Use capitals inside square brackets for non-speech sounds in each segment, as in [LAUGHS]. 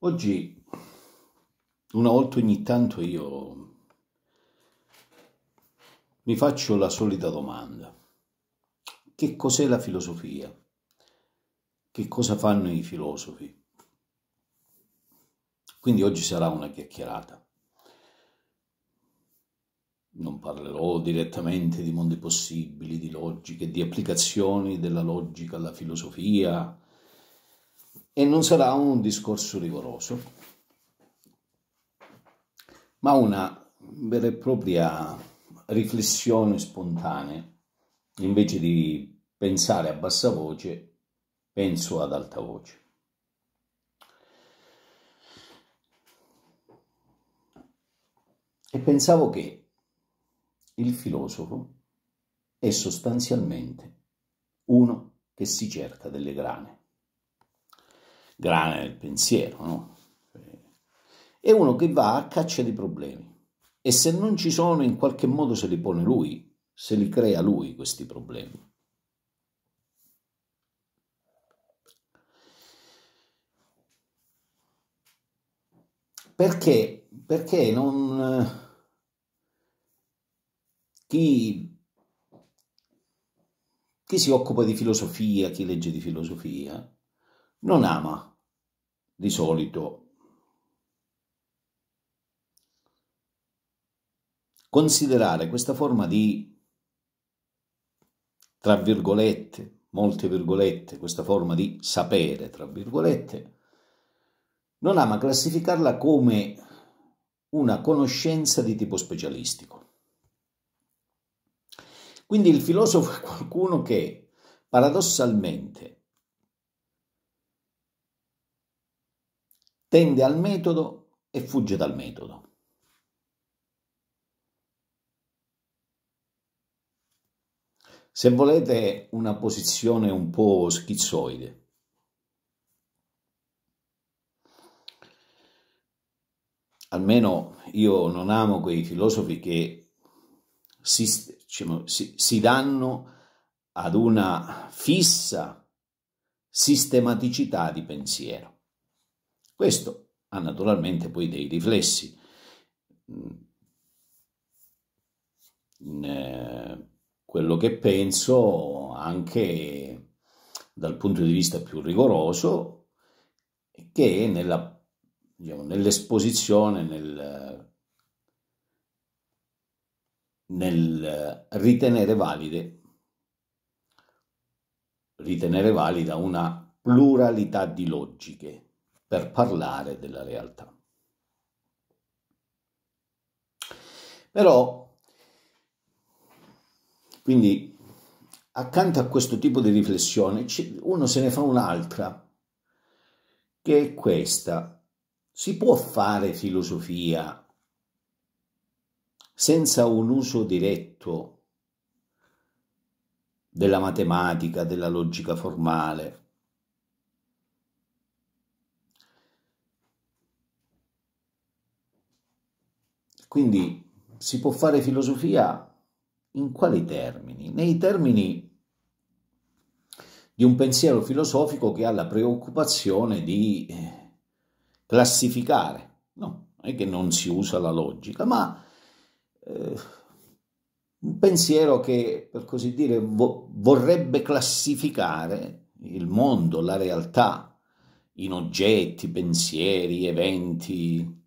Oggi, una volta ogni tanto, io mi faccio la solita domanda. Che cos'è la filosofia? Che cosa fanno i filosofi? Quindi oggi sarà una chiacchierata. Non parlerò direttamente di mondi possibili, di logiche, di applicazioni della logica alla filosofia, e non sarà un discorso rigoroso, ma una vera e propria riflessione spontanea. Invece di pensare a bassa voce, penso ad alta voce. E pensavo che il filosofo è sostanzialmente uno che si cerca delle grane grana nel pensiero, no? È uno che va a caccia di problemi e se non ci sono in qualche modo se li pone lui, se li crea lui questi problemi. Perché? Perché non... Eh, chi chi si occupa di filosofia, chi legge di filosofia, non ama di solito. Considerare questa forma di, tra virgolette, molte virgolette, questa forma di sapere, tra virgolette, non ama classificarla come una conoscenza di tipo specialistico. Quindi il filosofo è qualcuno che paradossalmente tende al metodo e fugge dal metodo. Se volete una posizione un po' schizzoide, almeno io non amo quei filosofi che si, diciamo, si, si danno ad una fissa sistematicità di pensiero. Questo ha naturalmente poi dei riflessi. Mm. In eh, quello che penso anche dal punto di vista più rigoroso che nella, diciamo, nell'esposizione, nel, nel ritenere valide ritenere valida una pluralità di logiche per parlare della realtà. Però, quindi, accanto a questo tipo di riflessione, uno se ne fa un'altra, che è questa. Si può fare filosofia senza un uso diretto della matematica, della logica formale, Quindi si può fare filosofia in quali termini? Nei termini di un pensiero filosofico che ha la preoccupazione di eh, classificare, no, non è che non si usa la logica, ma eh, un pensiero che, per così dire, vo- vorrebbe classificare il mondo, la realtà, in oggetti, pensieri, eventi,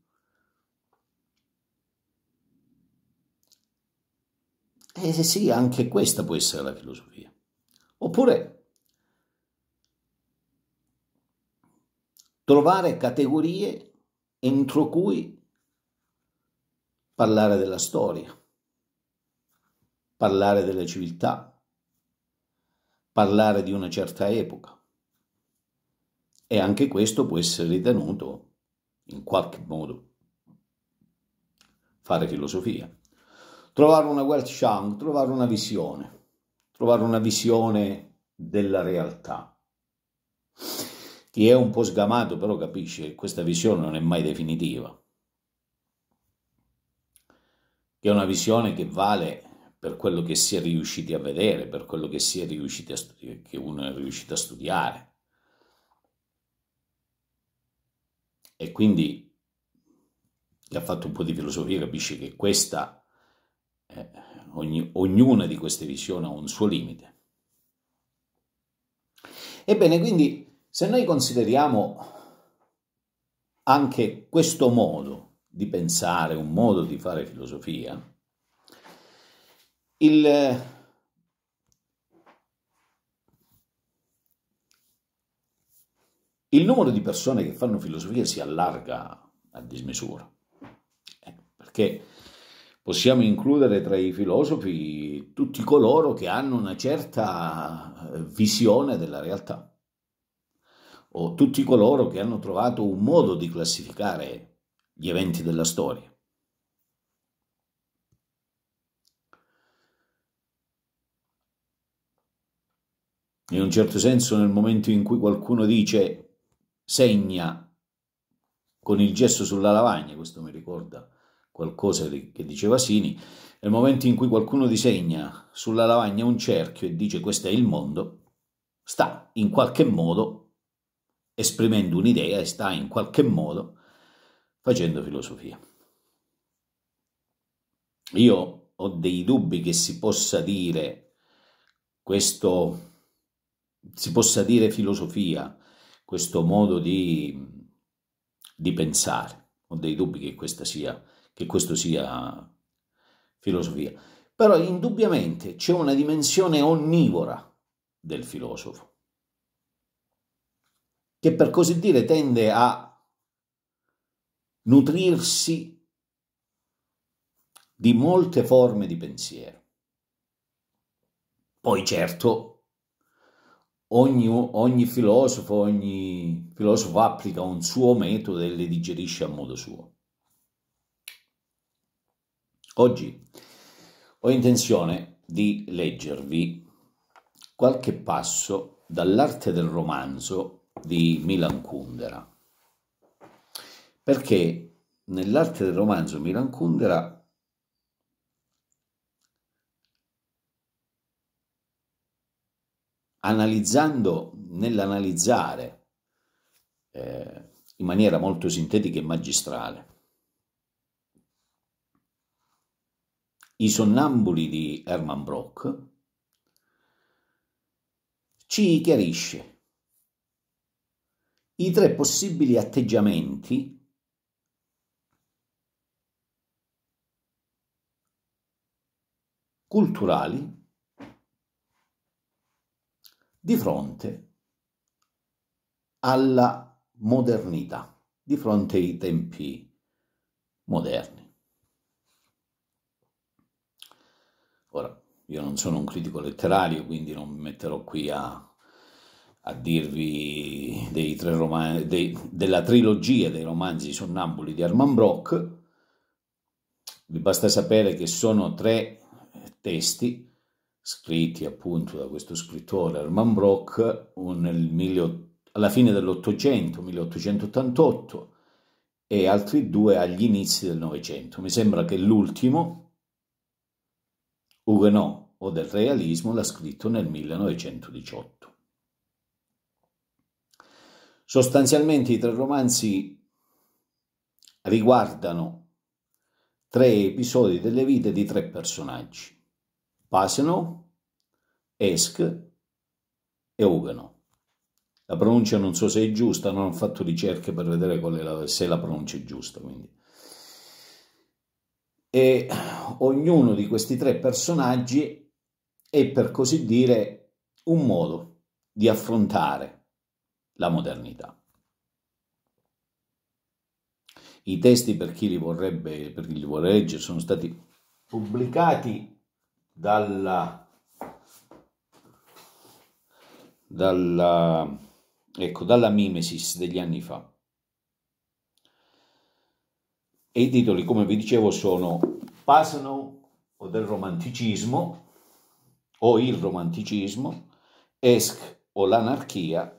Eh sì, anche questa può essere la filosofia. Oppure trovare categorie entro cui parlare della storia, parlare delle civiltà, parlare di una certa epoca. E anche questo può essere ritenuto, in qualche modo, fare filosofia trovare una Weltschau, trovare una visione, trovare una visione della realtà. Chi è un po' sgamato però capisce che questa visione non è mai definitiva, che è una visione che vale per quello che si è riusciti a vedere, per quello che, si è riusciti a studi- che uno è riuscito a studiare. E quindi chi ha fatto un po' di filosofia capisce che questa eh, ogni, ognuna di queste visioni ha un suo limite. Ebbene, quindi, se noi consideriamo anche questo modo di pensare, un modo di fare filosofia, il, il numero di persone che fanno filosofia si allarga a dismisura, eh, perché Possiamo includere tra i filosofi tutti coloro che hanno una certa eh, visione della realtà o tutti coloro che hanno trovato un modo di classificare gli eventi della storia. In un certo senso nel momento in cui qualcuno dice segna con il gesso sulla lavagna, questo mi ricorda qualcosa che diceva Sini, nel momento in cui qualcuno disegna sulla lavagna un cerchio e dice questo è il mondo, sta in qualche modo esprimendo un'idea e sta in qualche modo facendo filosofia. Io ho dei dubbi che si possa dire questo, si possa dire filosofia, questo modo di, di pensare, ho dei dubbi che questa sia che questo sia filosofia. Però indubbiamente c'è una dimensione onnivora del filosofo, che per così dire tende a nutrirsi di molte forme di pensiero. Poi certo, ogni, ogni filosofo, ogni filosofo applica un suo metodo e le digerisce a modo suo. Oggi ho intenzione di leggervi qualche passo dall'arte del romanzo di Milan Kundera, perché nell'arte del romanzo Milan Kundera analizzando, nell'analizzare eh, in maniera molto sintetica e magistrale I sonnambuli di Herman Brock, ci chiarisce i tre possibili atteggiamenti culturali di fronte alla modernità, di fronte ai tempi moderni. Io non sono un critico letterario, quindi non mi metterò qui a, a dirvi dei tre romanzi, dei, della trilogia dei romanzi sonnambuli di Herman Brock. Vi basta sapere che sono tre testi scritti appunto da questo scrittore Herman Brock un, alla fine dell'Ottocento, 1888, e altri due agli inizi del Novecento. Mi sembra che l'ultimo, Huguenot, o del realismo l'ha scritto nel 1918. Sostanzialmente i tre romanzi riguardano tre episodi delle vite di tre personaggi, Paseno, Esk e Ugano. La pronuncia non so se è giusta, non ho fatto ricerche per vedere la, se la pronuncia è giusta. Quindi. E ognuno di questi tre personaggi è per così dire un modo di affrontare la modernità. I testi, per chi li vorrebbe, per chi li vuole leggere, sono stati pubblicati dalla, dalla, ecco, dalla Mimesis degli anni fa. E i titoli, come vi dicevo, sono Pasano o del romanticismo, o il romanticismo, Esch o l'anarchia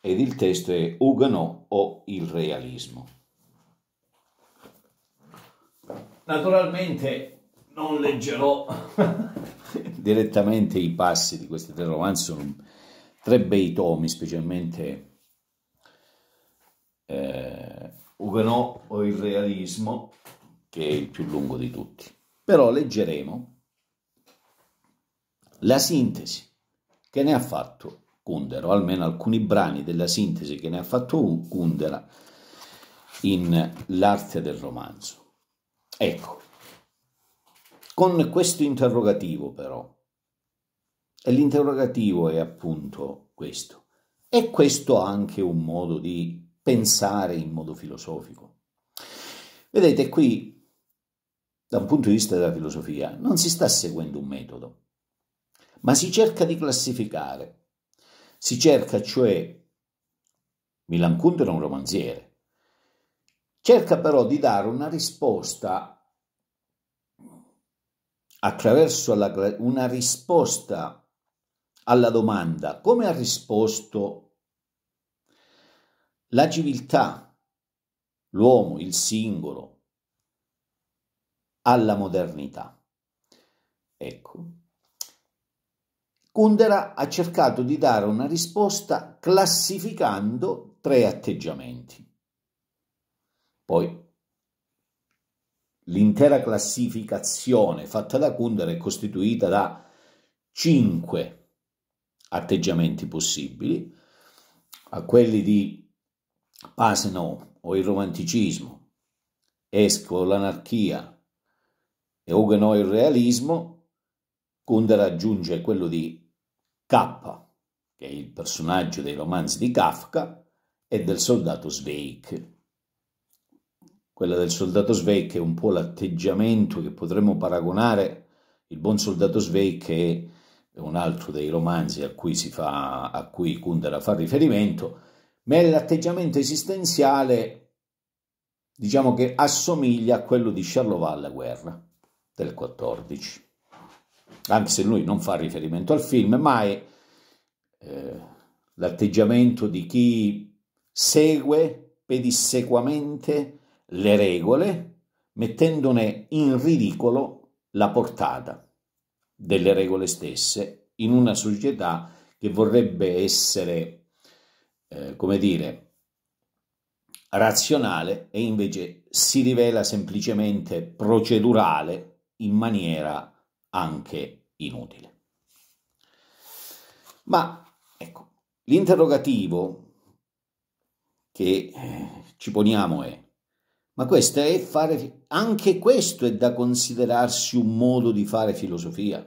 ed il testo è Huguenot o il realismo. Naturalmente non leggerò [LAUGHS] direttamente i passi di questi tre romanzi, sono tre bei tomi, specialmente eh, Huguenot o il realismo, che è il più lungo di tutti. Però leggeremo la sintesi che ne ha fatto Kundera, o almeno alcuni brani della sintesi che ne ha fatto Kundera in L'arte del romanzo. Ecco, con questo interrogativo però, e l'interrogativo è appunto questo, è questo anche un modo di pensare in modo filosofico? Vedete, qui, da un punto di vista della filosofia, non si sta seguendo un metodo, ma si cerca di classificare. Si cerca cioè, Milan Kundera è un romanziere, cerca però di dare una risposta attraverso la, una risposta alla domanda come ha risposto la civiltà, l'uomo, il singolo, alla modernità. Ecco, Kundera ha cercato di dare una risposta classificando tre atteggiamenti. Poi l'intera classificazione fatta da Kundera è costituita da cinque atteggiamenti possibili, a quelli di Paseno o il romanticismo, Esco l'anarchia e Huguenot il realismo, Kundera aggiunge quello di K, che è il personaggio dei romanzi di Kafka, e del soldato Sveik. Quella del soldato Sveik è un po' l'atteggiamento che potremmo paragonare. Il buon soldato Sveik è un altro dei romanzi a cui, fa, a cui Kundera fa riferimento, ma è l'atteggiamento esistenziale, diciamo che assomiglia a quello di Charlotte alla guerra del 14 anche se lui non fa riferimento al film, ma è eh, l'atteggiamento di chi segue pedissequamente le regole, mettendone in ridicolo la portata delle regole stesse in una società che vorrebbe essere, eh, come dire, razionale e invece si rivela semplicemente procedurale in maniera anche inutile. Ma ecco, l'interrogativo che eh, ci poniamo è, ma questo è fare, anche questo è da considerarsi un modo di fare filosofia.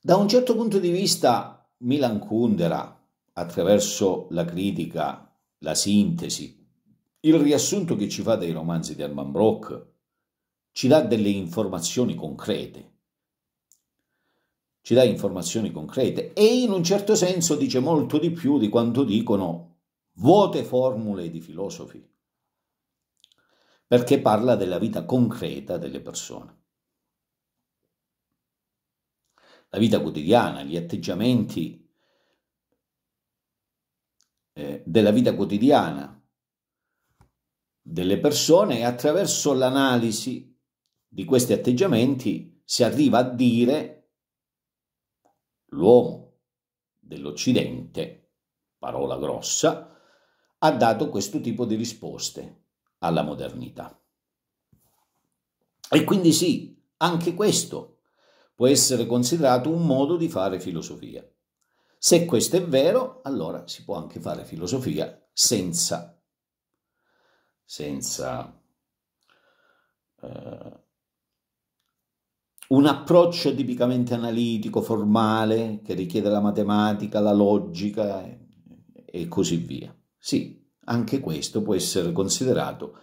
Da un certo punto di vista, Milan Kundera, attraverso la critica, la sintesi, il riassunto che ci fa dei romanzi di Herman Brock ci dà delle informazioni concrete, ci dà informazioni concrete e in un certo senso dice molto di più di quanto dicono vuote formule di filosofi, perché parla della vita concreta delle persone la vita quotidiana, gli atteggiamenti eh, della vita quotidiana, delle persone e attraverso l'analisi di questi atteggiamenti si arriva a dire l'uomo dell'Occidente, parola grossa, ha dato questo tipo di risposte alla modernità. E quindi sì, anche questo può essere considerato un modo di fare filosofia. Se questo è vero, allora si può anche fare filosofia senza senza eh, un approccio tipicamente analitico, formale, che richiede la matematica, la logica e, e così via. Sì, anche questo può essere considerato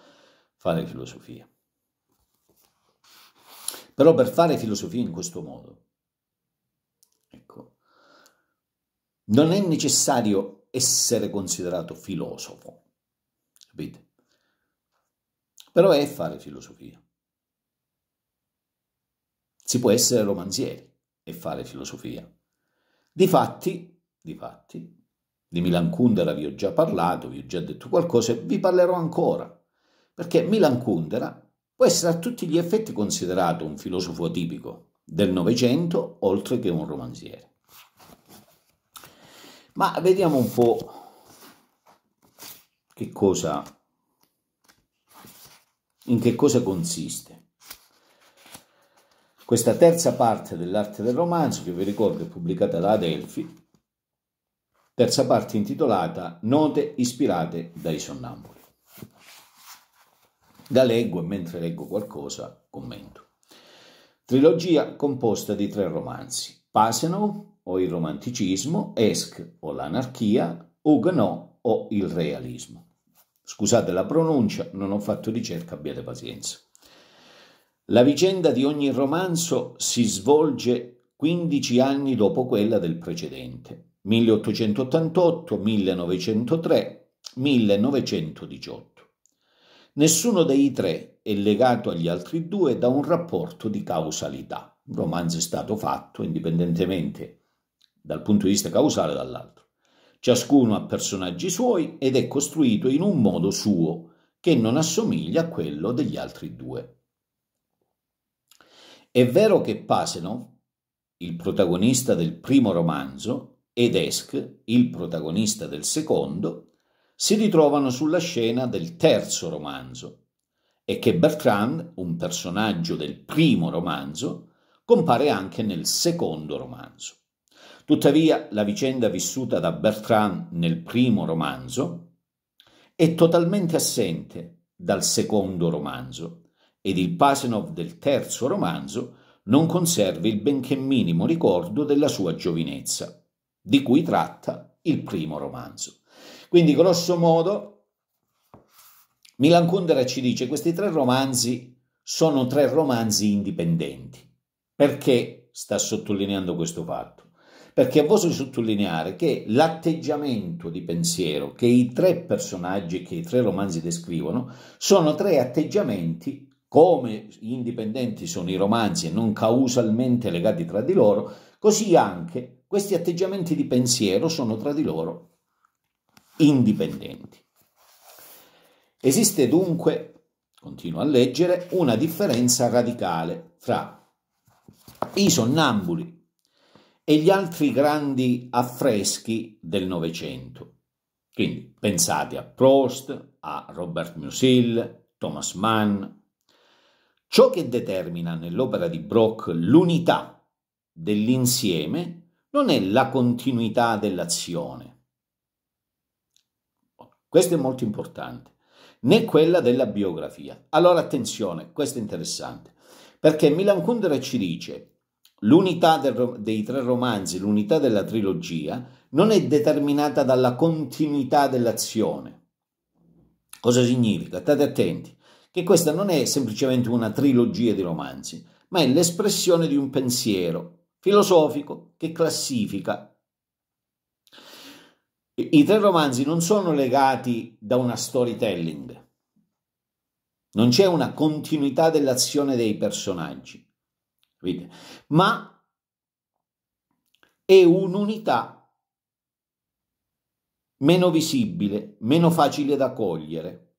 fare filosofia. Però per fare filosofia in questo modo, ecco, non è necessario essere considerato filosofo, capite? però è fare filosofia. Si può essere romanzieri e fare filosofia. Difatti, difatti, di Milan Kundera vi ho già parlato, vi ho già detto qualcosa e vi parlerò ancora, perché Milan Kundera può essere a tutti gli effetti considerato un filosofo tipico del Novecento, oltre che un romanziere. Ma vediamo un po' che cosa in che cosa consiste? Questa terza parte dell'arte del romanzo, che vi ricordo è pubblicata da Adelphi, terza parte intitolata Note ispirate dai sonnambuli. La leggo e mentre leggo qualcosa commento. Trilogia composta di tre romanzi, Paseno o il romanticismo, Esch o l'anarchia, Huguenot o il realismo. Scusate la pronuncia, non ho fatto ricerca, abbiate pazienza. La vicenda di ogni romanzo si svolge 15 anni dopo quella del precedente, 1888, 1903, 1918. Nessuno dei tre è legato agli altri due da un rapporto di causalità. Un romanzo è stato fatto indipendentemente dal punto di vista causale dall'altro. Ciascuno ha personaggi suoi ed è costruito in un modo suo, che non assomiglia a quello degli altri due. È vero che Pasenov, il protagonista del primo romanzo, ed Esk, il protagonista del secondo, si ritrovano sulla scena del terzo romanzo e che Bertrand, un personaggio del primo romanzo, compare anche nel secondo romanzo. Tuttavia la vicenda vissuta da Bertrand nel primo romanzo è totalmente assente dal secondo romanzo ed il Pasenov del terzo romanzo non conserva il benché minimo ricordo della sua giovinezza, di cui tratta il primo romanzo. Quindi, grosso modo, Milan Kundera ci dice che questi tre romanzi sono tre romanzi indipendenti. Perché sta sottolineando questo fatto? perché voglio sottolineare che l'atteggiamento di pensiero che i tre personaggi, che i tre romanzi descrivono, sono tre atteggiamenti, come indipendenti sono i romanzi e non causalmente legati tra di loro, così anche questi atteggiamenti di pensiero sono tra di loro indipendenti. Esiste dunque, continuo a leggere, una differenza radicale tra i sonnambuli e gli altri grandi affreschi del Novecento. Quindi pensate a Prost, a Robert Musil, Thomas Mann. Ciò che determina nell'opera di Brock l'unità dell'insieme non è la continuità dell'azione, questo è molto importante, né quella della biografia. Allora attenzione, questo è interessante, perché Milan Kundera ci dice L'unità del, dei tre romanzi, l'unità della trilogia, non è determinata dalla continuità dell'azione. Cosa significa? State attenti, che questa non è semplicemente una trilogia di romanzi, ma è l'espressione di un pensiero filosofico che classifica. I tre romanzi non sono legati da una storytelling, non c'è una continuità dell'azione dei personaggi. Ma è un'unità meno visibile, meno facile da cogliere,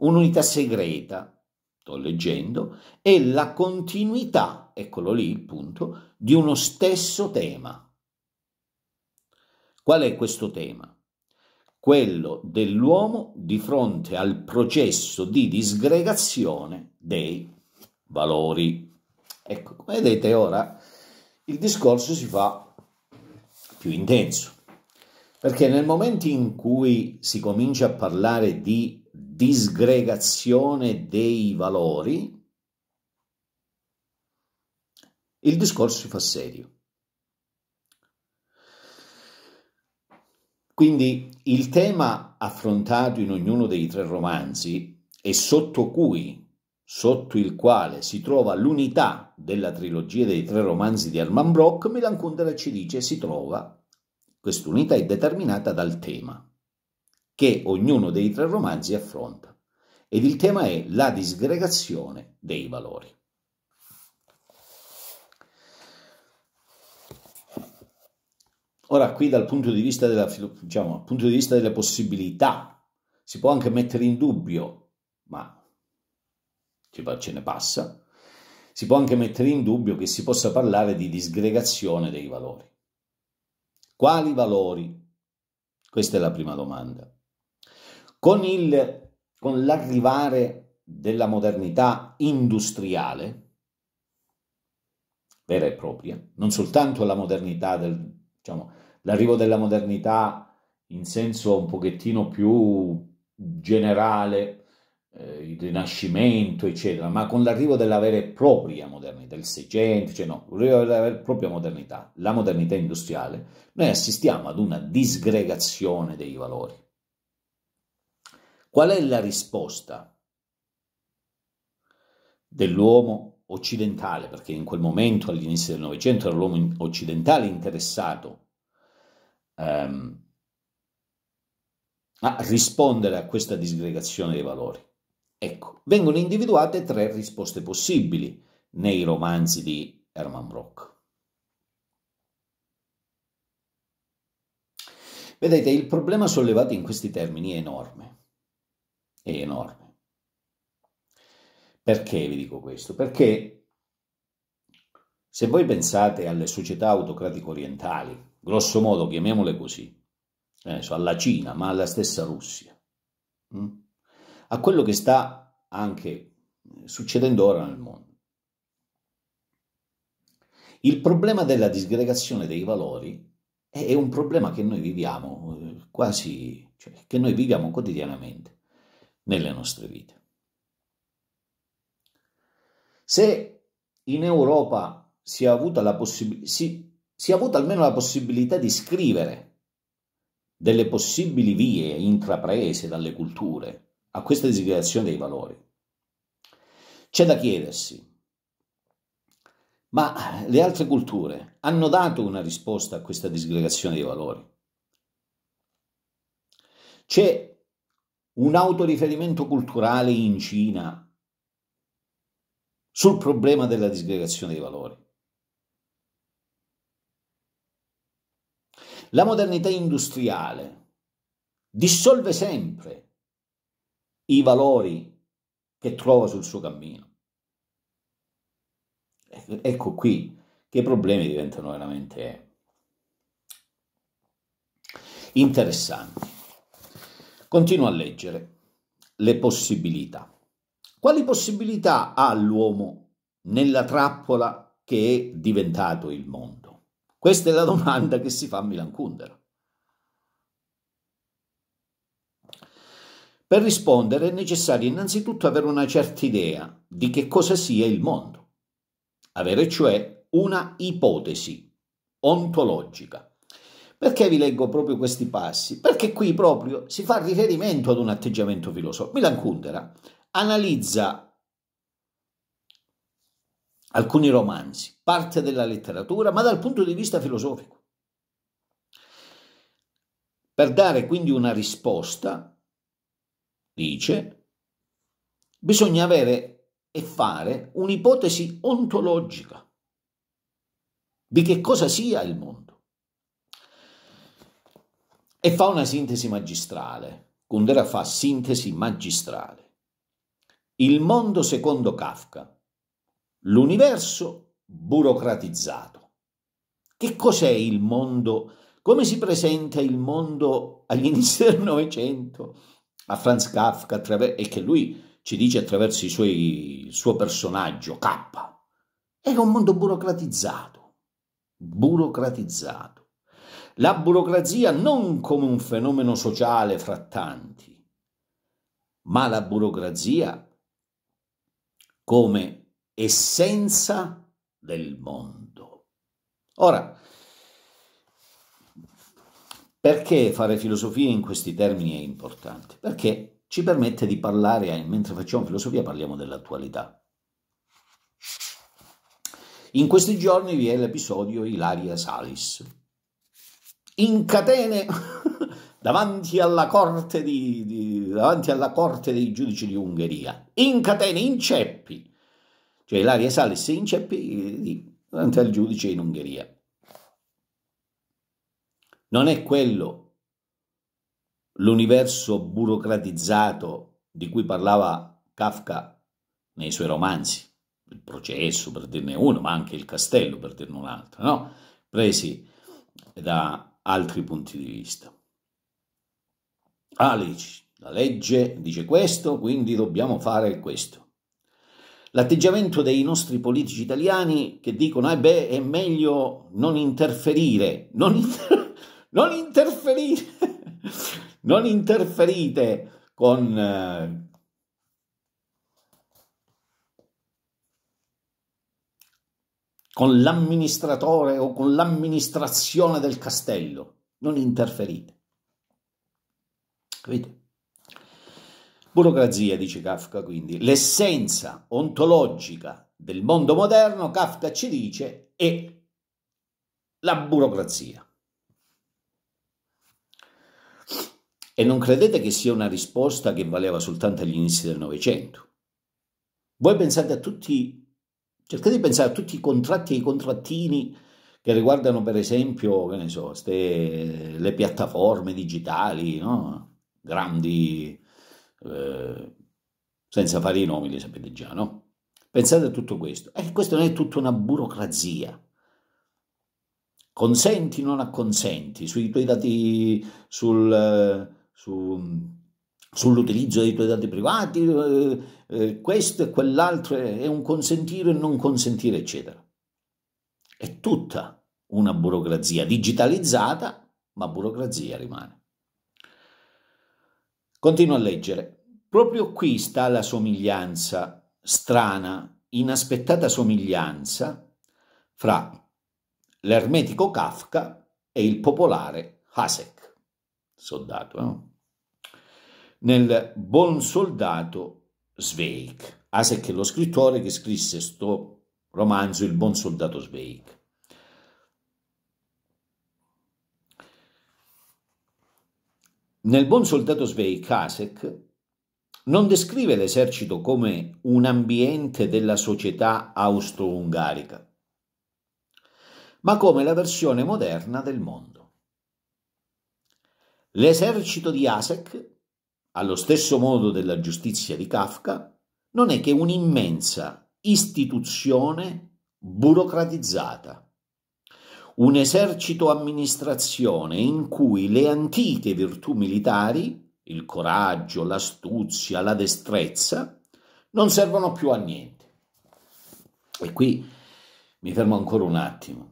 un'unità segreta, sto leggendo, è la continuità, eccolo lì il punto, di uno stesso tema. Qual è questo tema? Quello dell'uomo di fronte al processo di disgregazione dei valori. Ecco, come vedete ora il discorso si fa più intenso, perché nel momento in cui si comincia a parlare di disgregazione dei valori, il discorso si fa serio. Quindi il tema affrontato in ognuno dei tre romanzi e sotto cui sotto il quale si trova l'unità della trilogia dei tre romanzi di Herman Brock, Milan Kundera ci dice si trova, quest'unità è determinata dal tema che ognuno dei tre romanzi affronta ed il tema è la disgregazione dei valori. Ora qui dal punto di vista, della, diciamo, punto di vista delle possibilità si può anche mettere in dubbio, ma ce ne passa, si può anche mettere in dubbio che si possa parlare di disgregazione dei valori. Quali valori? Questa è la prima domanda. Con, il, con l'arrivare della modernità industriale, vera e propria, non soltanto la modernità del, diciamo, l'arrivo della modernità in senso un pochettino più generale eh, il Rinascimento, eccetera, ma con l'arrivo della vera e propria modernità, il Seicento, cioè no, l'arrivo della vera e propria modernità, la modernità industriale, noi assistiamo ad una disgregazione dei valori. Qual è la risposta dell'uomo occidentale? Perché in quel momento, all'inizio del Novecento, era l'uomo occidentale interessato ehm, a rispondere a questa disgregazione dei valori. Ecco, vengono individuate tre risposte possibili nei romanzi di Herman Brock. Vedete, il problema sollevato in questi termini è enorme. È enorme. Perché vi dico questo? Perché se voi pensate alle società autocratico orientali, grosso modo chiamiamole così, adesso eh, alla Cina, ma alla stessa Russia, mh? Mm? a quello che sta anche succedendo ora nel mondo. Il problema della disgregazione dei valori è un problema che noi viviamo eh, quasi, cioè, che noi viviamo quotidianamente nelle nostre vite. Se in Europa si è avuta, la possib- si, si è avuta almeno la possibilità di scrivere delle possibili vie intraprese dalle culture a questa disgregazione dei valori. C'è da chiedersi, ma le altre culture hanno dato una risposta a questa disgregazione dei valori? C'è un autoriferimento culturale in Cina sul problema della disgregazione dei valori. La modernità industriale dissolve sempre i valori che trova sul suo cammino. Ecco, ecco qui che i problemi diventano veramente interessanti. Continuo a leggere le possibilità. Quali possibilità ha l'uomo nella trappola che è diventato il mondo? Questa è la domanda che si fa a Milan Kundera. Per rispondere è necessario innanzitutto avere una certa idea di che cosa sia il mondo, avere cioè una ipotesi ontologica. Perché vi leggo proprio questi passi? Perché qui proprio si fa riferimento ad un atteggiamento filosofico. Milan Kundera analizza alcuni romanzi, parte della letteratura, ma dal punto di vista filosofico. Per dare quindi una risposta dice, bisogna avere e fare un'ipotesi ontologica di che cosa sia il mondo. E fa una sintesi magistrale. Kundera fa sintesi magistrale. Il mondo secondo Kafka, l'universo burocratizzato. Che cos'è il mondo? Come si presenta il mondo agli [LAUGHS] inizi del Novecento? a Franz Kafka e che lui ci dice attraverso suoi, il suo personaggio K. Era un mondo burocratizzato, burocratizzato. La burocrazia non come un fenomeno sociale fra tanti, ma la burocrazia come essenza del mondo. Ora, perché fare filosofia in questi termini è importante? Perché ci permette di parlare, eh, mentre facciamo filosofia parliamo dell'attualità. In questi giorni vi è l'episodio Ilaria Salis. In catene [LAUGHS] davanti alla corte, di, di, davanti alla corte dei giudici di Ungheria. In catene, in ceppi. Cioè Ilaria Salis in ceppi eh, davanti al giudice in Ungheria. Non è quello l'universo burocratizzato di cui parlava Kafka nei suoi romanzi, il processo per dirne uno, ma anche il castello per dirne un altro, no? presi da altri punti di vista. Alice, ah, la legge dice questo, quindi dobbiamo fare questo. L'atteggiamento dei nostri politici italiani che dicono, eh beh, è meglio non interferire, non interferire non interferite, non interferite con... Eh, con l'amministratore o con l'amministrazione del castello, non interferite. Capite? Burocrazia, dice Kafka, quindi l'essenza ontologica del mondo moderno, Kafka ci dice, è la burocrazia. E non credete che sia una risposta che valeva soltanto agli inizi del Novecento. Voi pensate a tutti, cercate di pensare a tutti i contratti e i contrattini che riguardano per esempio, che ne so, ste, le piattaforme digitali, no? grandi, eh, senza fare i nomi, li sapete già, no? Pensate a tutto questo. E eh, questo non è tutta una burocrazia. Consenti, non acconsenti, sui tuoi dati, sul su, mm, sull'utilizzo dei tuoi dati privati, eh, eh, questo e quell'altro, è un consentire e non consentire, eccetera. È tutta una burocrazia digitalizzata, ma burocrazia rimane. Continuo a leggere. Proprio qui sta la somiglianza strana, inaspettata somiglianza fra l'ermetico Kafka e il popolare Hasek. Soldato, no? Eh? nel Buon Soldato Sveik. Asek ah, è lo scrittore che scrisse questo romanzo Il Buon Soldato Sveik. Nel Buon Soldato Sveik Asek non descrive l'esercito come un ambiente della società austro-ungarica, ma come la versione moderna del mondo. L'esercito di Asek allo stesso modo della giustizia di Kafka, non è che un'immensa istituzione burocratizzata, un esercito amministrazione in cui le antiche virtù militari, il coraggio, l'astuzia, la destrezza, non servono più a niente. E qui mi fermo ancora un attimo.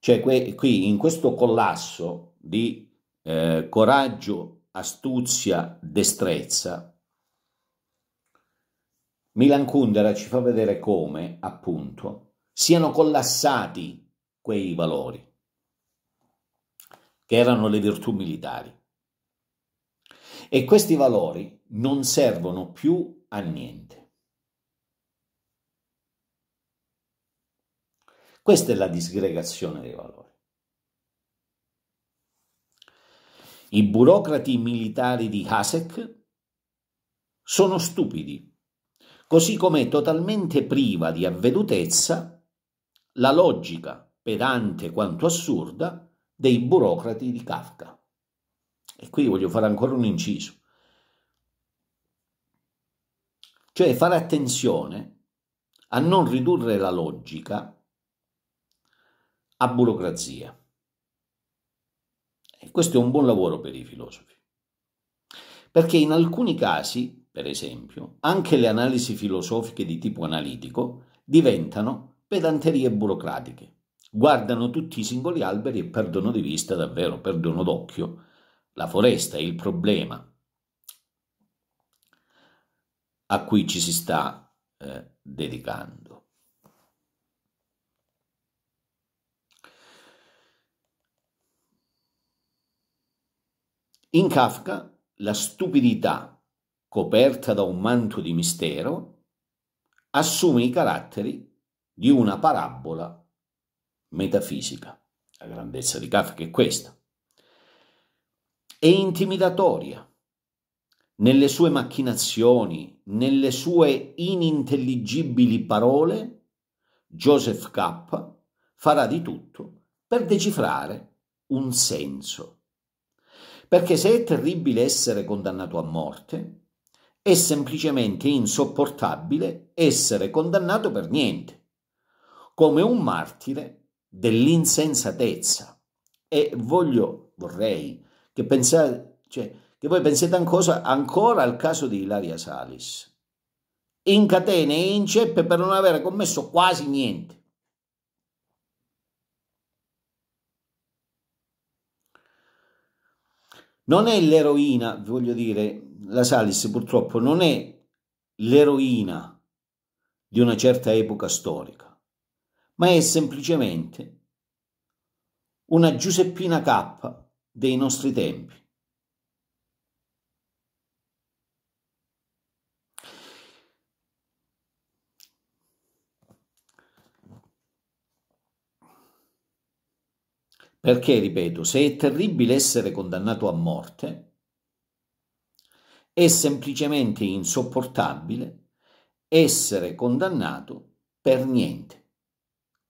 Cioè qui in questo collasso di eh, coraggio astuzia, destrezza, Milan Kundera ci fa vedere come, appunto, siano collassati quei valori che erano le virtù militari. E questi valori non servono più a niente. Questa è la disgregazione dei valori. I burocrati militari di Hasek sono stupidi, così come è totalmente priva di avvedutezza la logica, pedante quanto assurda, dei burocrati di Kafka. E qui voglio fare ancora un inciso. Cioè fare attenzione a non ridurre la logica a burocrazia. E questo è un buon lavoro per i filosofi. Perché in alcuni casi, per esempio, anche le analisi filosofiche di tipo analitico diventano pedanterie burocratiche. Guardano tutti i singoli alberi e perdono di vista, davvero perdono d'occhio, la foresta e il problema a cui ci si sta eh, dedicando. In Kafka la stupidità, coperta da un manto di mistero, assume i caratteri di una parabola metafisica. La grandezza di Kafka è questa. È intimidatoria nelle sue macchinazioni, nelle sue inintelligibili parole, Joseph K farà di tutto per decifrare un senso perché se è terribile essere condannato a morte, è semplicemente insopportabile essere condannato per niente, come un martire dell'insensatezza. E voglio, vorrei che, pensate, cioè, che voi pensate ancora, ancora al caso di Ilaria Salis. In catene e in ceppe per non aver commesso quasi niente. Non è l'eroina, voglio dire, la Salis purtroppo non è l'eroina di una certa epoca storica, ma è semplicemente una Giuseppina K dei nostri tempi Perché, ripeto, se è terribile essere condannato a morte, è semplicemente insopportabile essere condannato per niente,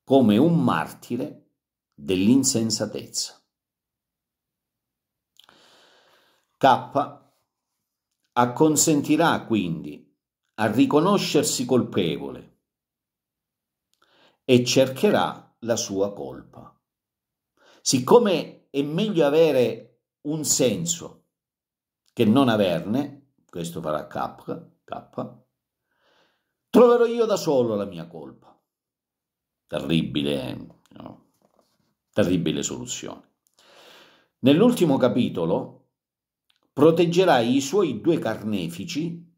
come un martire dell'insensatezza. K acconsentirà quindi a riconoscersi colpevole e cercherà la sua colpa. Siccome è meglio avere un senso che non averne, questo farà K, K, troverò io da solo la mia colpa. Terribile, no? terribile soluzione. Nell'ultimo capitolo proteggerà i suoi due carnefici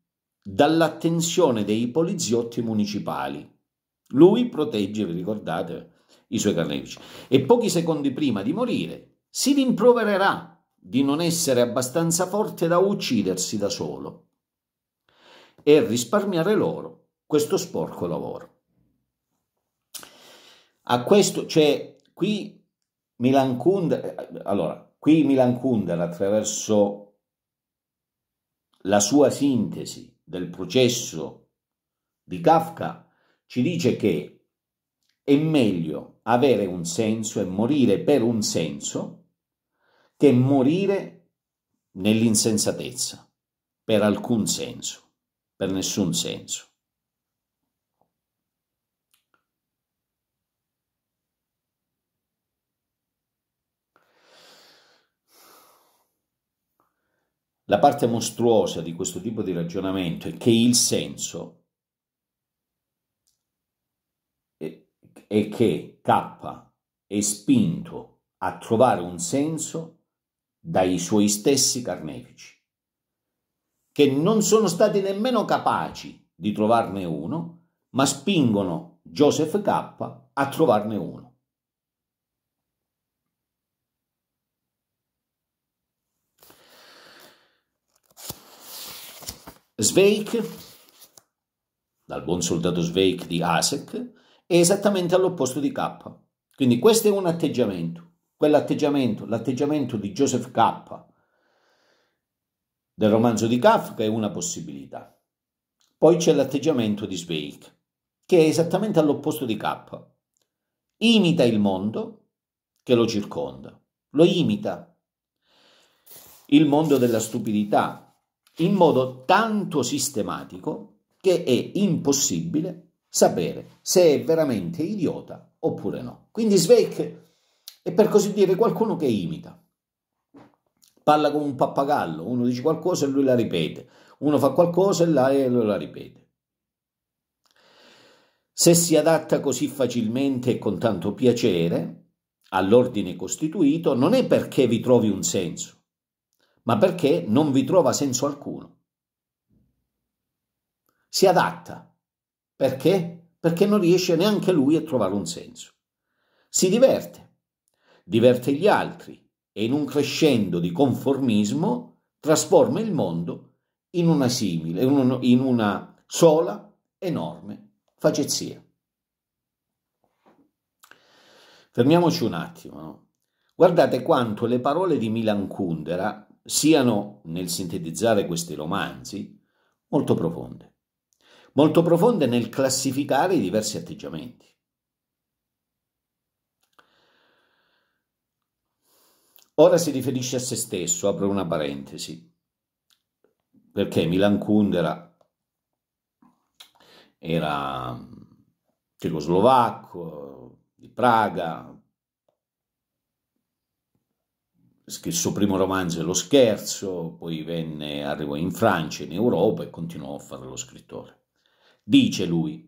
dall'attenzione dei poliziotti municipali. Lui protegge, vi ricordate, i suoi carnefici. E pochi secondi prima di morire si rimprovererà di non essere abbastanza forte da uccidersi da solo e risparmiare loro questo sporco lavoro. A questo c'è cioè, qui Milan Kundera, eh, allora, qui Milan Kundera attraverso la sua sintesi del processo di Kafka ci dice che è meglio avere un senso e morire per un senso che morire nell'insensatezza, per alcun senso, per nessun senso. La parte mostruosa di questo tipo di ragionamento è che il senso e che K è spinto a trovare un senso dai suoi stessi carnefici, che non sono stati nemmeno capaci di trovarne uno, ma spingono Joseph K a trovarne uno. Sveik, dal buon soldato Sveik di Asek, è esattamente all'opposto di K. Quindi questo è un atteggiamento, quell'atteggiamento, l'atteggiamento di Joseph K del romanzo di Kafka è una possibilità. Poi c'è l'atteggiamento di Zweig, che è esattamente all'opposto di K. Imita il mondo che lo circonda, lo imita. Il mondo della stupidità in modo tanto sistematico che è impossibile sapere se è veramente idiota oppure no. Quindi Sveik è per così dire qualcuno che imita. Parla come un pappagallo, uno dice qualcosa e lui la ripete, uno fa qualcosa e lui la ripete. Se si adatta così facilmente e con tanto piacere all'ordine costituito, non è perché vi trovi un senso, ma perché non vi trova senso alcuno. Si adatta perché? Perché non riesce neanche lui a trovare un senso. Si diverte, diverte gli altri e in un crescendo di conformismo trasforma il mondo in una simile, in una sola enorme facezia. Fermiamoci un attimo. No? Guardate quanto le parole di Milan Kundera siano, nel sintetizzare questi romanzi, molto profonde molto profonde nel classificare i diversi atteggiamenti. Ora si riferisce a se stesso, apro una parentesi, perché Milan Kundera era cecoslovacco, di Praga, il suo primo romanzo è Lo scherzo, poi venne, arrivò in Francia, in Europa e continuò a fare lo scrittore. Dice lui,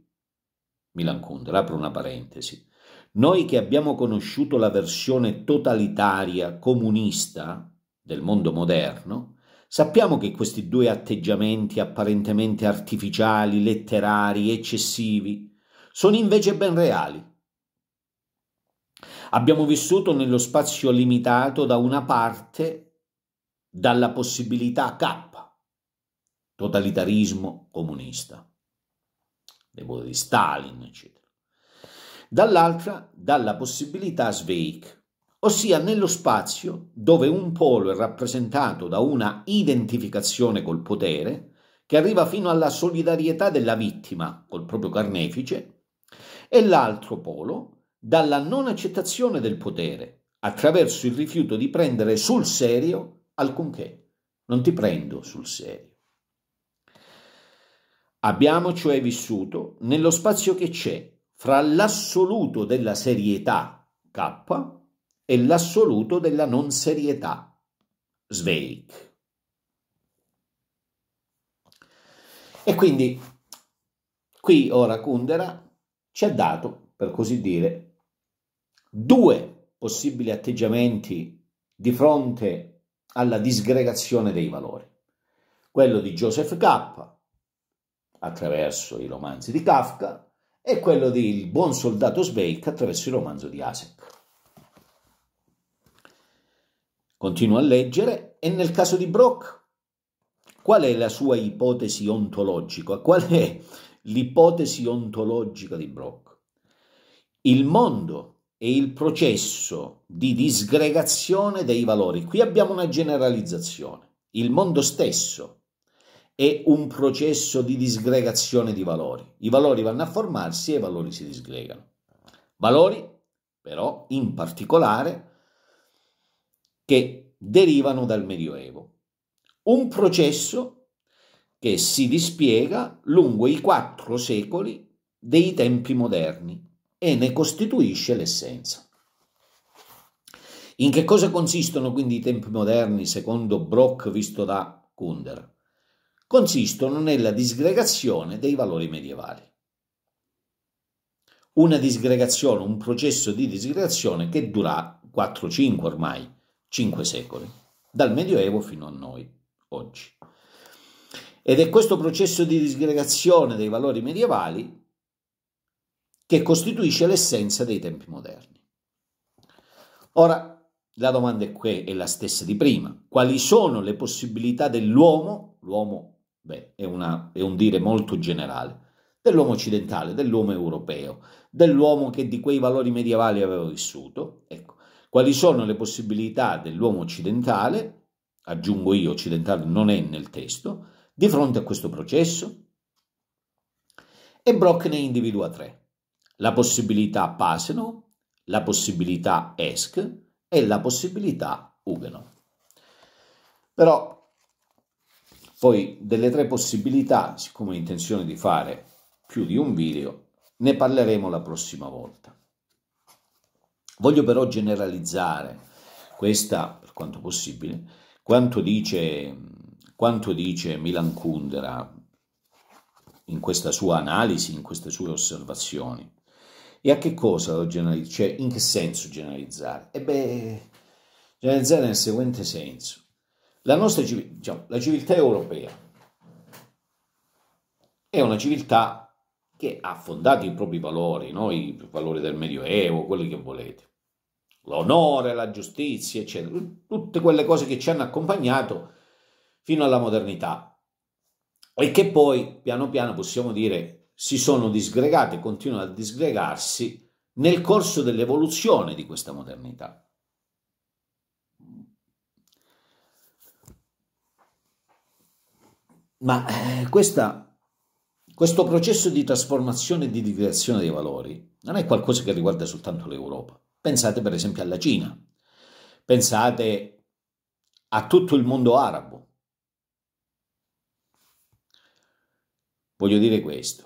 Milan Kundera, apro una parentesi, noi che abbiamo conosciuto la versione totalitaria comunista del mondo moderno, sappiamo che questi due atteggiamenti apparentemente artificiali, letterari, eccessivi, sono invece ben reali. Abbiamo vissuto nello spazio limitato da una parte dalla possibilità K, totalitarismo comunista le bolle di Stalin, eccetera. Dall'altra, dalla possibilità sveik, ossia nello spazio dove un polo è rappresentato da una identificazione col potere che arriva fino alla solidarietà della vittima col proprio carnefice e l'altro polo dalla non accettazione del potere attraverso il rifiuto di prendere sul serio alcunché. Non ti prendo sul serio. Abbiamo cioè vissuto nello spazio che c'è fra l'assoluto della serietà K e l'assoluto della non serietà Zweig. E quindi qui ora Kundera ci ha dato, per così dire, due possibili atteggiamenti di fronte alla disgregazione dei valori. Quello di Joseph K attraverso i romanzi di Kafka e quello di Il buon soldato Sveik attraverso il romanzo di Asek. Continuo a leggere e nel caso di Brock, qual è la sua ipotesi ontologica? Qual è l'ipotesi ontologica di Brock? Il mondo è il processo di disgregazione dei valori. Qui abbiamo una generalizzazione. Il mondo stesso è un processo di disgregazione di valori. I valori vanno a formarsi e i valori si disgregano. Valori, però, in particolare, che derivano dal Medioevo. Un processo che si dispiega lungo i quattro secoli dei tempi moderni e ne costituisce l'essenza. In che cosa consistono quindi i tempi moderni secondo Brock visto da Kunder? consistono nella disgregazione dei valori medievali. Una disgregazione, un processo di disgregazione che dura 4-5 ormai, 5 secoli, dal Medioevo fino a noi, oggi. Ed è questo processo di disgregazione dei valori medievali che costituisce l'essenza dei tempi moderni. Ora, la domanda è, è la stessa di prima. Quali sono le possibilità dell'uomo, l'uomo beh, è, una, è un dire molto generale, dell'uomo occidentale, dell'uomo europeo, dell'uomo che di quei valori medievali aveva vissuto. Ecco, quali sono le possibilità dell'uomo occidentale, aggiungo io, occidentale non è nel testo, di fronte a questo processo? E Brock ne individua tre. La possibilità Paseno, la possibilità ESC e la possibilità Huguenot. Però poi delle tre possibilità, siccome ho intenzione di fare più di un video, ne parleremo la prossima volta. Voglio però generalizzare questa, per quanto possibile, quanto dice, quanto dice Milan Kundera in questa sua analisi, in queste sue osservazioni. E a che cosa lo generalizzare? Cioè, in che senso generalizzare? E beh, generalizzare nel seguente senso. La nostra civiltà, diciamo, la civiltà europea è una civiltà che ha fondato i propri valori, no? i valori del Medioevo, quelli che volete, l'onore, la giustizia, eccetera, tutte quelle cose che ci hanno accompagnato fino alla modernità e che poi piano piano possiamo dire si sono disgregate, continuano a disgregarsi nel corso dell'evoluzione di questa modernità. Ma eh, questa, questo processo di trasformazione e di digressione dei valori non è qualcosa che riguarda soltanto l'Europa. Pensate per esempio alla Cina, pensate a tutto il mondo arabo. Voglio dire questo.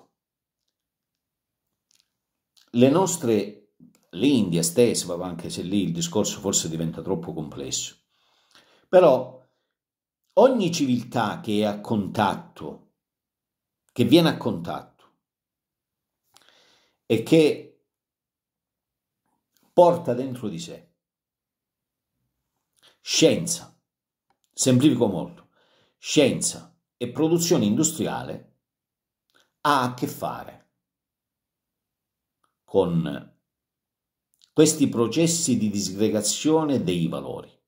Le nostre, l'India stessa, anche se lì il discorso forse diventa troppo complesso, però ogni civiltà che è a contatto, che viene a contatto e che porta dentro di sé scienza, semplifico molto, scienza e produzione industriale ha a che fare con questi processi di disgregazione dei valori.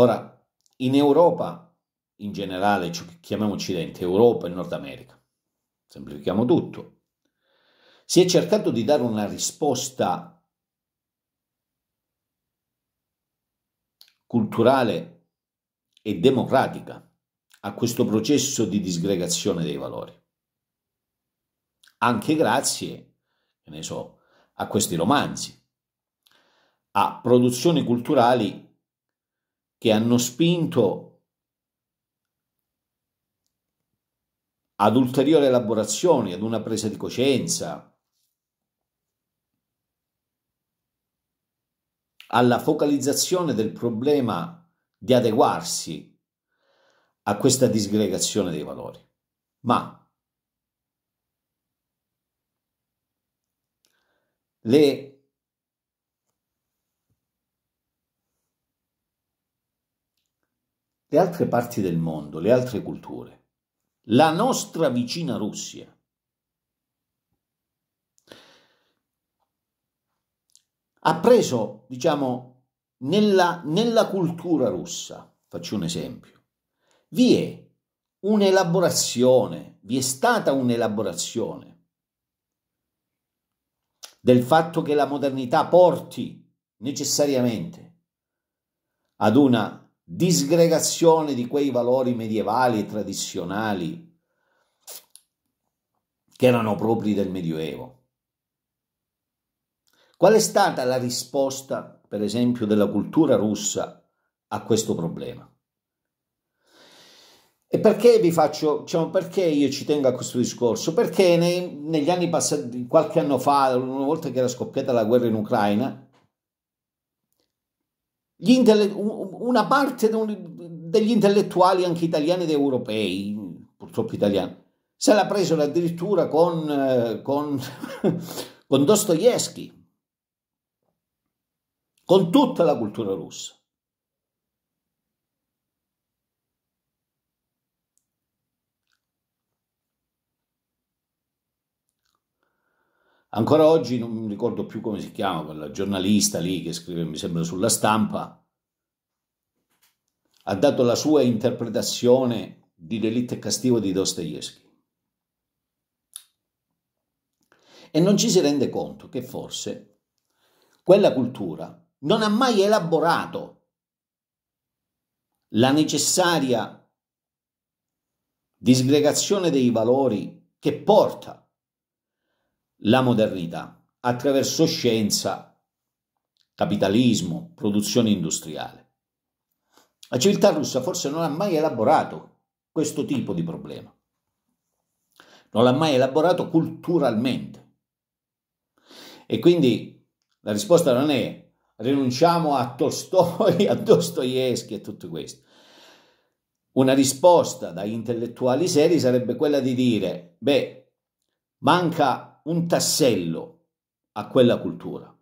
Ora, in Europa, in generale, chiamiamo Occidente, Europa e Nord America, semplifichiamo tutto, si è cercato di dare una risposta culturale e democratica a questo processo di disgregazione dei valori, anche grazie, ne so, a questi romanzi, a produzioni culturali che hanno spinto ad ulteriori elaborazioni, ad una presa di coscienza, alla focalizzazione del problema di adeguarsi a questa disgregazione dei valori. Ma le le altre parti del mondo, le altre culture, la nostra vicina Russia. Ha preso, diciamo, nella, nella cultura russa, faccio un esempio, vi è un'elaborazione, vi è stata un'elaborazione del fatto che la modernità porti necessariamente ad una disgregazione di quei valori medievali e tradizionali che erano propri del Medioevo. Qual è stata la risposta, per esempio, della cultura russa a questo problema? E perché vi faccio, diciamo, perché io ci tengo a questo discorso? Perché nei, negli anni passati, qualche anno fa, una volta che era scoppiata la guerra in Ucraina, intelle- una parte degli intellettuali anche italiani ed europei, purtroppo italiani, se la presero addirittura con, eh, con, [LAUGHS] con Dostoevsky, con tutta la cultura russa. Ancora oggi non mi ricordo più come si chiama quella giornalista lì che scrive, mi sembra, sulla stampa, ha dato la sua interpretazione di delitto e castigo di Dostoevsky. E non ci si rende conto che forse quella cultura non ha mai elaborato la necessaria disgregazione dei valori che porta la modernità attraverso scienza, capitalismo, produzione industriale. La civiltà russa forse non ha mai elaborato questo tipo di problema, non l'ha mai elaborato culturalmente. E quindi la risposta non è rinunciamo a Tolstoi, [LAUGHS] a Dostoevsky e tutto questo. Una risposta da intellettuali seri sarebbe quella di dire, beh, manca un tassello a quella cultura.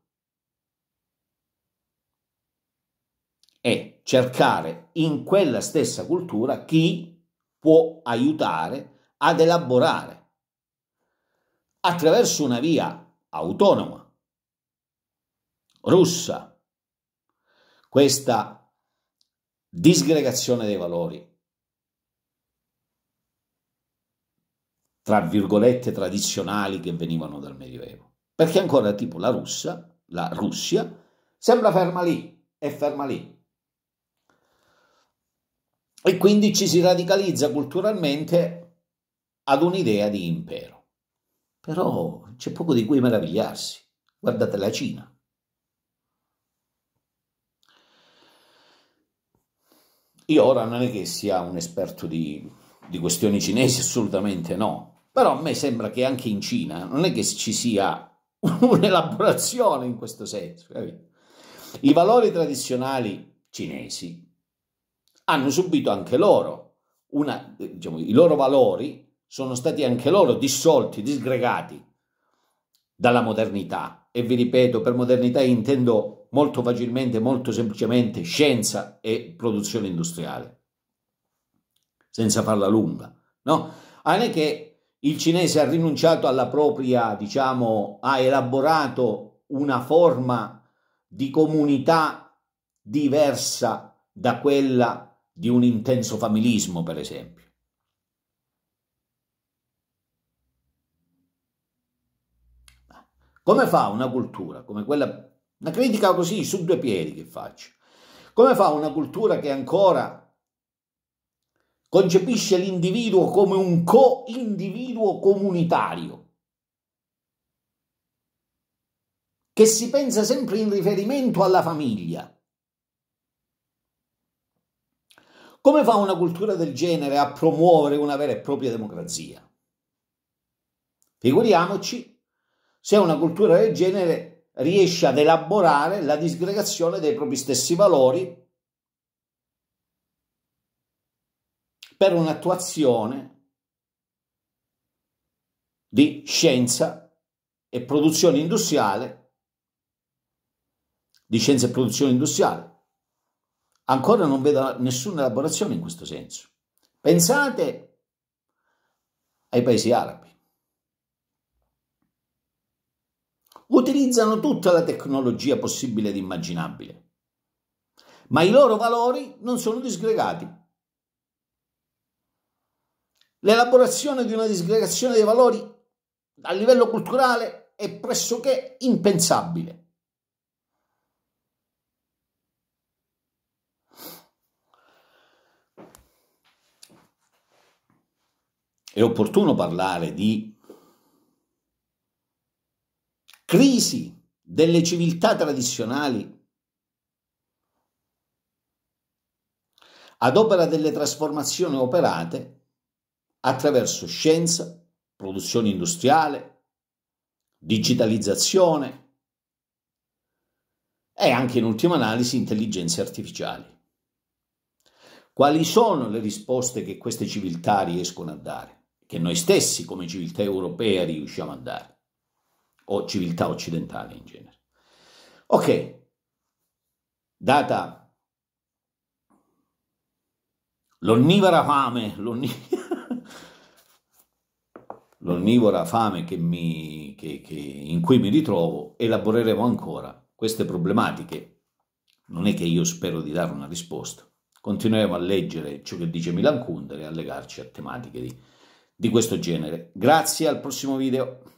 E cercare in quella stessa cultura chi può aiutare ad elaborare attraverso una via autonoma, russa, questa disgregazione dei valori, tra virgolette tradizionali che venivano dal Medioevo. Perché ancora tipo la Russia, la Russia sembra ferma lì, è ferma lì. E quindi ci si radicalizza culturalmente ad un'idea di impero. Però c'è poco di cui meravigliarsi. Guardate la Cina. Io ora non è che sia un esperto di, di questioni cinesi, assolutamente no. Però a me sembra che anche in Cina non è che ci sia [LAUGHS] un'elaborazione in questo senso. I valori tradizionali cinesi hanno subito anche loro, una, diciamo, i loro valori sono stati anche loro dissolti, disgregati dalla modernità. E vi ripeto, per modernità intendo molto facilmente, molto semplicemente scienza e produzione industriale, senza farla lunga. No? Ah, non è che il cinese ha rinunciato alla propria, diciamo, ha elaborato una forma di comunità diversa da quella di un intenso familismo, per esempio. Come fa una cultura come quella, una critica così su due piedi che faccio, come fa una cultura che ancora concepisce l'individuo come un co-individuo comunitario, che si pensa sempre in riferimento alla famiglia. Come fa una cultura del genere a promuovere una vera e propria democrazia? Figuriamoci se una cultura del genere riesce ad elaborare la disgregazione dei propri stessi valori per un'attuazione di scienza e produzione industriale, di scienza e produzione industriale. Ancora non vedo nessuna elaborazione in questo senso. Pensate ai paesi arabi. Utilizzano tutta la tecnologia possibile ed immaginabile, ma i loro valori non sono disgregati. L'elaborazione di una disgregazione dei valori a livello culturale è pressoché impensabile. È opportuno parlare di crisi delle civiltà tradizionali ad opera delle trasformazioni operate attraverso scienza, produzione industriale, digitalizzazione e anche in ultima analisi intelligenze artificiali. Quali sono le risposte che queste civiltà riescono a dare, che noi stessi come civiltà europea riusciamo a dare, o civiltà occidentale in genere? Ok, data l'onnivora fame, l'onnivora [LAUGHS] l'onnivora fame che mi, che, che, in cui mi ritrovo, elaboreremo ancora queste problematiche. Non è che io spero di dare una risposta. Continueremo a leggere ciò che dice Milan Kundera e a legarci a tematiche di, di questo genere. Grazie, al prossimo video.